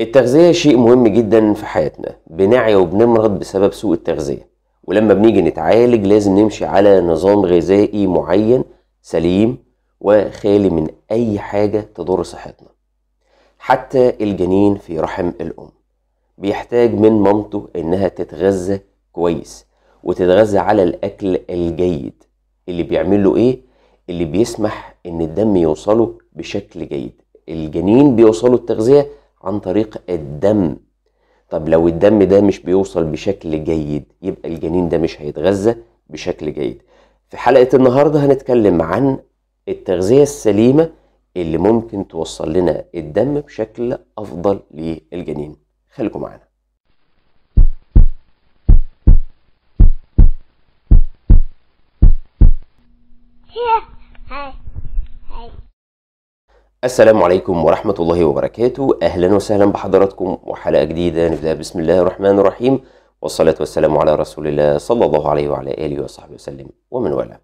التغذية شيء مهم جدا في حياتنا بنعي وبنمرض بسبب سوء التغذية ولما بنيجي نتعالج لازم نمشي على نظام غذائي معين سليم وخالي من أي حاجة تضر صحتنا حتى الجنين في رحم الأم بيحتاج من مامته إنها تتغذى كويس وتتغذى على الأكل الجيد اللي بيعمل له إيه؟ اللي بيسمح إن الدم يوصله بشكل جيد الجنين بيوصله التغذية عن طريق الدم طب لو الدم ده مش بيوصل بشكل جيد يبقى الجنين ده مش هيتغذى بشكل جيد في حلقة النهاردة هنتكلم عن التغذية السليمة اللي ممكن توصل لنا الدم بشكل أفضل للجنين خليكم معانا Hi. السلام عليكم ورحمة الله وبركاته أهلا وسهلا بحضراتكم وحلقة جديدة نبدأ بسم الله الرحمن الرحيم والصلاة والسلام على رسول الله صلى الله عليه وعلى آله وصحبه وسلم ومن والاه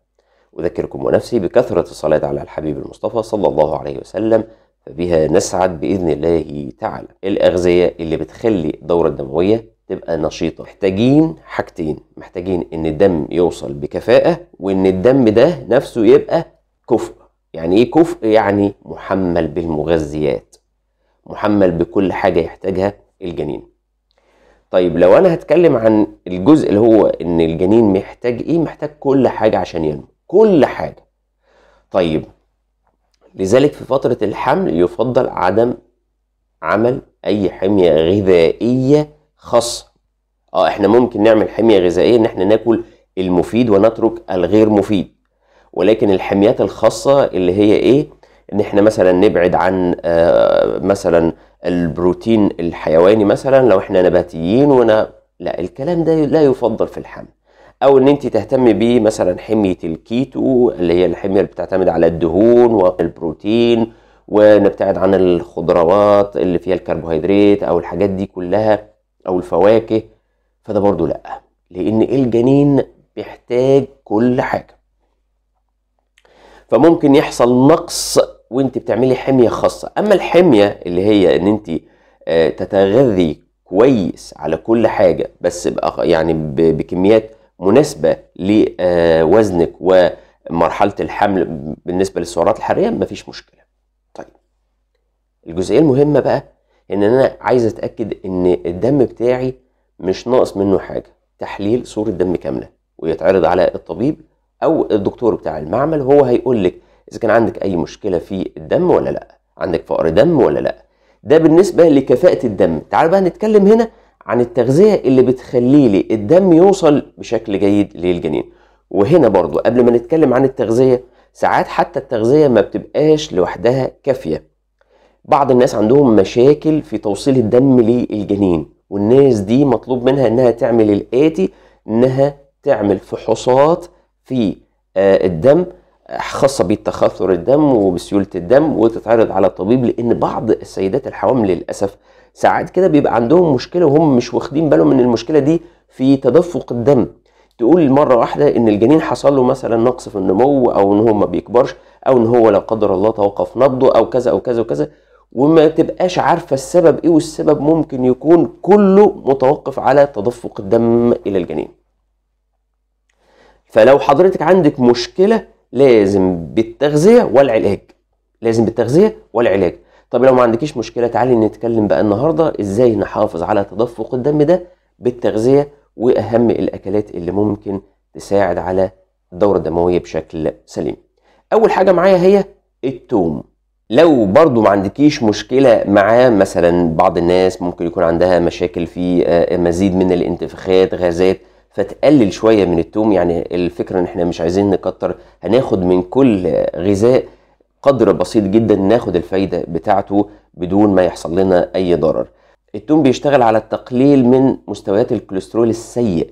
أذكركم ونفسي بكثرة الصلاة على الحبيب المصطفى صلى الله عليه وسلم فبها نسعد بإذن الله تعالى الأغذية اللي بتخلي الدورة الدموية تبقى نشيطة محتاجين حاجتين محتاجين إن الدم يوصل بكفاءة وإن الدم ده نفسه يبقى كفء يعني ايه كفء يعني محمل بالمغذيات محمل بكل حاجه يحتاجها الجنين طيب لو انا هتكلم عن الجزء اللي هو ان الجنين محتاج ايه محتاج كل حاجه عشان ينمو كل حاجه طيب لذلك في فتره الحمل يفضل عدم عمل اي حميه غذائيه خاصه اه احنا ممكن نعمل حميه غذائيه ان احنا ناكل المفيد ونترك الغير مفيد ولكن الحميات الخاصه اللي هي ايه ان احنا مثلا نبعد عن آه، مثلا البروتين الحيواني مثلا لو احنا نباتيين ونا لا الكلام ده لا يفضل في الحمل او ان انت تهتمي بيه مثلا حميه الكيتو اللي هي الحميه اللي بتعتمد على الدهون والبروتين ونبتعد عن الخضروات اللي فيها الكربوهيدرات او الحاجات دي كلها او الفواكه فده برضو لا لان الجنين بيحتاج كل حاجه فممكن يحصل نقص وانت بتعملي حميه خاصه اما الحميه اللي هي ان انت آه، تتغذي كويس على كل حاجه بس يعني بكميات مناسبه لوزنك آه، ومرحله الحمل بالنسبه للسعرات الحراريه مفيش مشكله طيب الجزئيه المهمه بقى ان انا عايز اتاكد ان الدم بتاعي مش ناقص منه حاجه تحليل صوره دم كامله ويتعرض على الطبيب او الدكتور بتاع المعمل هو هيقول لك اذا كان عندك اي مشكله في الدم ولا لا عندك فقر دم ولا لا ده بالنسبه لكفاءه الدم تعال بقى نتكلم هنا عن التغذيه اللي بتخلي لي الدم يوصل بشكل جيد للجنين وهنا برضو قبل ما نتكلم عن التغذيه ساعات حتى التغذيه ما بتبقاش لوحدها كافيه بعض الناس عندهم مشاكل في توصيل الدم للجنين والناس دي مطلوب منها انها تعمل الاتي انها تعمل فحوصات في آه، الدم خاصة بتخثر الدم وبسيولة الدم وتتعرض على الطبيب لأن بعض السيدات الحوامل للأسف ساعات كده بيبقى عندهم مشكلة وهم مش واخدين بالهم من المشكلة دي في تدفق الدم تقول مرة واحدة إن الجنين حصل له مثلا نقص في النمو أو إن هو ما بيكبرش أو إن هو لا قدر الله توقف نبضه أو كذا أو كذا وكذا وما تبقاش عارفة السبب إيه والسبب ممكن يكون كله متوقف على تدفق الدم إلى الجنين فلو حضرتك عندك مشكله لازم بالتغذيه والعلاج لازم بالتغذيه والعلاج طب لو ما عندكيش مشكله تعالي نتكلم بقى النهارده ازاي نحافظ على تدفق الدم ده بالتغذيه واهم الاكلات اللي ممكن تساعد على الدوره الدمويه بشكل سليم اول حاجه معايا هي التوم لو برضو ما عندكيش مشكله معاه مثلا بعض الناس ممكن يكون عندها مشاكل في آه، مزيد من الانتفاخات غازات فتقلل شويه من التوم يعني الفكره ان احنا مش عايزين نكتر هناخد من كل غذاء قدر بسيط جدا ناخد الفايده بتاعته بدون ما يحصل لنا اي ضرر التوم بيشتغل على التقليل من مستويات الكوليسترول السيء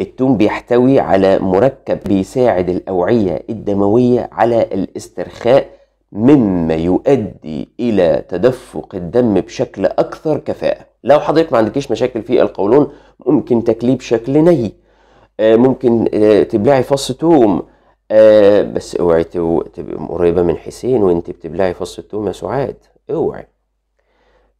التوم بيحتوي على مركب بيساعد الاوعيه الدمويه على الاسترخاء مما يؤدي الى تدفق الدم بشكل اكثر كفاءه لو حضرتك ما عندكيش مشاكل في القولون ممكن تاكليه بشكل ني آه، ممكن آه، تبلعي فص توم آه، بس اوعي تبقي قريبه من حسين وانت بتبلعي فص التوم يا سعاد اوعي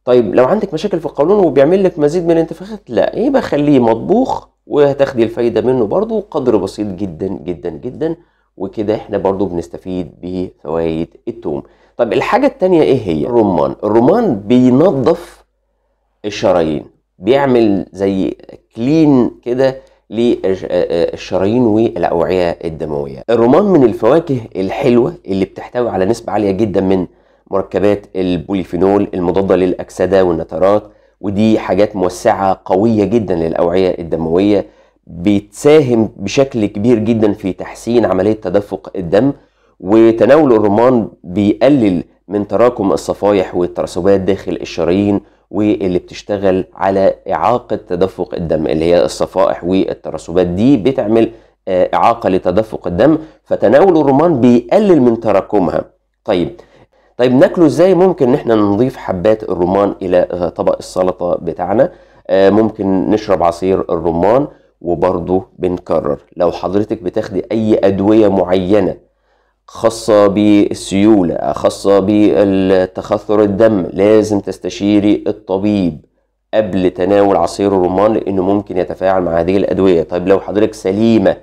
طيب لو عندك مشاكل في القولون وبيعمل لك مزيد من الانتفاخات لا يبقى خليه مطبوخ وهتاخدي الفايده منه برضه قدر بسيط جدا جدا جدا وكده احنا برضو بنستفيد بفوائد التوم طب الحاجة التانية ايه هي الرمان الرمان بينظف الشرايين بيعمل زي كلين كده للشرايين آه، آه، والاوعيه الدمويه. الرمان من الفواكه الحلوه اللي بتحتوي على نسبه عاليه جدا من مركبات البوليفينول المضاده للاكسده والنترات ودي حاجات موسعه قويه جدا للاوعيه الدمويه بيتساهم بشكل كبير جدا في تحسين عملية تدفق الدم وتناول الرمان بيقلل من تراكم الصفائح والترسبات داخل الشرايين واللي بتشتغل على إعاقة تدفق الدم اللي هي الصفائح والترسبات دي بتعمل آه، إعاقة لتدفق الدم فتناول الرمان بيقلل من تراكمها طيب طيب ناكله ازاي ممكن ان احنا نضيف حبات الرمان الى آه، طبق السلطه بتاعنا آه، ممكن نشرب عصير الرمان وبرضه بنكرر لو حضرتك بتاخدي اي ادويه معينه خاصه بالسيوله خاصه بالتخثر الدم لازم تستشيري الطبيب قبل تناول عصير الرمان لانه ممكن يتفاعل مع هذه الادويه طيب لو حضرتك سليمه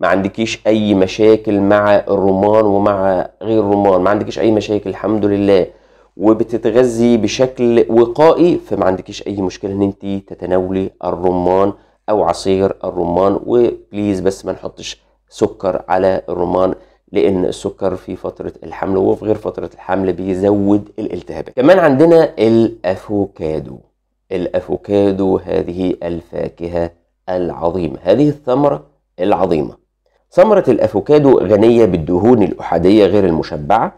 ما عندكيش اي مشاكل مع الرمان ومع غير الرمان ما عندكيش اي مشاكل الحمد لله وبتتغذي بشكل وقائي فما عندكيش اي مشكله ان انت تتناولي الرمان او عصير الرمان وبليز بس ما نحطش سكر على الرمان لان السكر في فتره الحمل وفي غير فتره الحمل بيزود الالتهابات كمان عندنا الافوكادو الافوكادو هذه الفاكهه العظيمه هذه الثمره العظيمه ثمره الافوكادو غنيه بالدهون الاحاديه غير المشبعه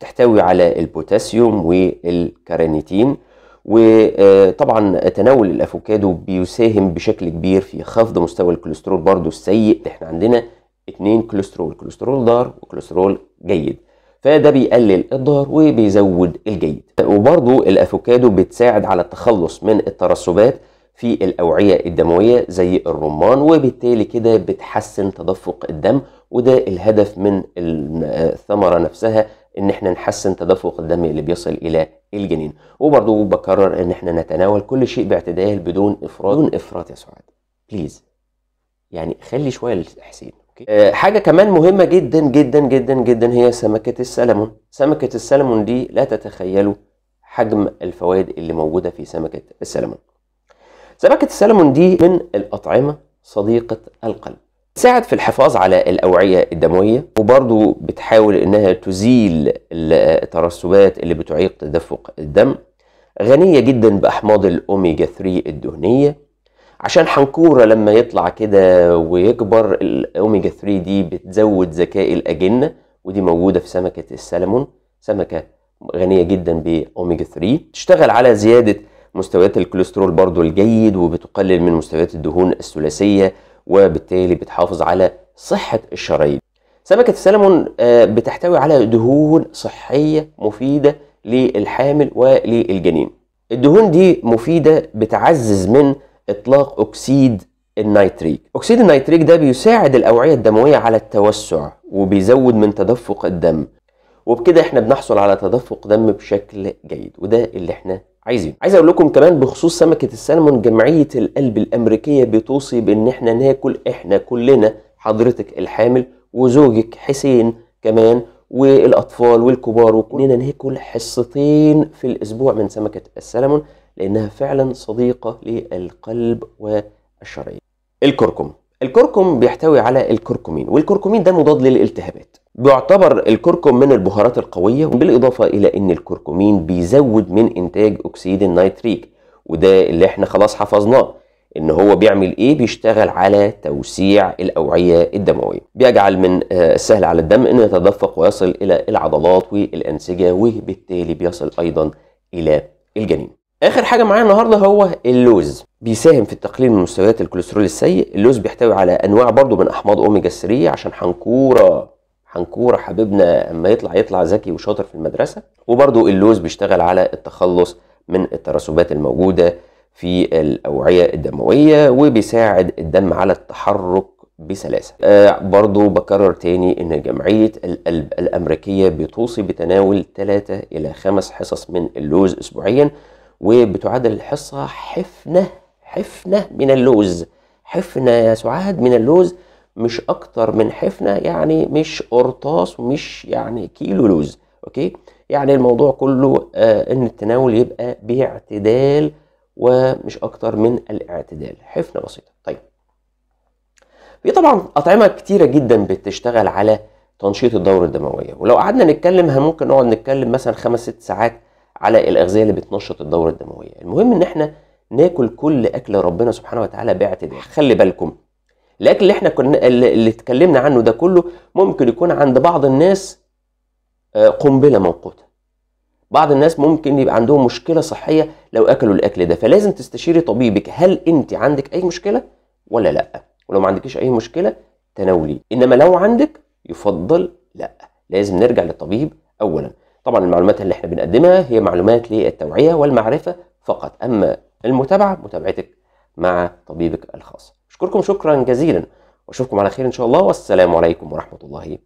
تحتوي على البوتاسيوم والكارانيتين وطبعا تناول الافوكادو بيساهم بشكل كبير في خفض مستوى الكوليسترول برضو السيء احنا عندنا اتنين كوليسترول كوليسترول ضار وكوليسترول جيد فده بيقلل الضار وبيزود الجيد وبرضو الافوكادو بتساعد على التخلص من الترسبات في الاوعيه الدمويه زي الرمان وبالتالي كده بتحسن تدفق الدم وده الهدف من الثمره نفسها ان احنا نحسن تدفق الدم اللي بيصل الى الجنين وبرضه بكرر ان احنا نتناول كل شيء باعتدال بدون افراط بدون افراط يا سعاد بليز يعني خلي شويه للحسين أه حاجه كمان مهمه جدا جدا جدا جدا هي سمكه السلمون سمكه السلمون دي لا تتخيلوا حجم الفوائد اللي موجوده في سمكه السلمون سمكه السلمون دي من الاطعمه صديقه القلب تساعد في الحفاظ على الأوعية الدموية وبرضو بتحاول إنها تزيل الترسبات اللي بتعيق تدفق الدم غنية جدا بأحماض الأوميجا 3 الدهنية عشان حنكورة لما يطلع كده ويكبر الأوميجا 3 دي بتزود ذكاء الأجنة ودي موجودة في سمكة السلمون سمكة غنية جدا بأوميجا 3 تشتغل على زيادة مستويات الكوليسترول برضو الجيد وبتقلل من مستويات الدهون الثلاثية وبالتالي بتحافظ على صحة الشرايين سمكة السلمون آه، بتحتوي على دهون صحية مفيدة للحامل وللجنين الدهون دي مفيدة بتعزز من إطلاق أكسيد النيتريك أكسيد النيتريك ده بيساعد الأوعية الدموية على التوسع وبيزود من تدفق الدم وبكده احنا بنحصل على تدفق دم بشكل جيد وده اللي احنا عايزين ايه؟ عايز اقول لكم كمان بخصوص سمكه السلمون جمعيه القلب الامريكيه بتوصي بان احنا ناكل احنا كلنا حضرتك الحامل وزوجك حسين كمان والاطفال والكبار وكلنا ناكل حصتين في الاسبوع من سمكه السلمون لانها فعلا صديقه للقلب والشرايين الكركم الكركم بيحتوي على الكركمين والكركمين ده مضاد للالتهابات بيعتبر الكركم من البهارات القوية بالإضافة إلى أن الكركمين بيزود من إنتاج أكسيد النيتريك وده اللي احنا خلاص حفظناه ان هو بيعمل ايه بيشتغل على توسيع الاوعيه الدمويه بيجعل من آه، السهل على الدم انه يتدفق ويصل الى العضلات والانسجه وبالتالي بيصل ايضا الى الجنين اخر حاجه معايا النهارده هو اللوز بيساهم في التقليل من مستويات الكوليسترول السيء اللوز بيحتوي على انواع برضو من احماض اوميجا 3 عشان حنكوره حنكوره حبيبنا اما يطلع يطلع ذكي وشاطر في المدرسه وبرضو اللوز بيشتغل على التخلص من الترسبات الموجوده في الاوعيه الدمويه وبيساعد الدم على التحرك بسلاسه آه، برضو بكرر تاني ان جمعيه القلب الامريكيه بتوصي بتناول 3 الى 5 حصص من اللوز اسبوعيا وبتعادل الحصه حفنه حفنه من اللوز حفنه يا سعاد من اللوز مش اكتر من حفنه يعني مش قرطاس ومش يعني كيلو لوز اوكي يعني الموضوع كله آه ان التناول يبقى باعتدال ومش اكتر من الاعتدال حفنه بسيطه طيب في طبعا اطعمه كتيره جدا بتشتغل على تنشيط الدوره الدمويه ولو قعدنا نتكلم ممكن نقعد نتكلم مثلا خمس ست ساعات على الاغذيه اللي بتنشط الدوره الدمويه المهم ان احنا ناكل كل اكل ربنا سبحانه وتعالى باعتدال خلي بالكم لكن اللي احنا كنا اللي اتكلمنا عنه ده كله ممكن يكون عند بعض الناس آه، قنبله موقوته بعض الناس ممكن يبقى عندهم مشكله صحيه لو اكلوا الاكل ده فلازم تستشيري طبيبك هل انت عندك اي مشكله ولا لا ولو ما عندكيش اي مشكله تناوليه انما لو عندك يفضل لا لازم نرجع للطبيب اولا طبعا المعلومات اللي احنا بنقدمها هي معلومات للتوعيه والمعرفه فقط اما المتابعه متابعتك مع طبيبك الخاص أشكركم شكرا جزيلا وأشوفكم على خير إن شاء الله والسلام عليكم ورحمة الله وبركاته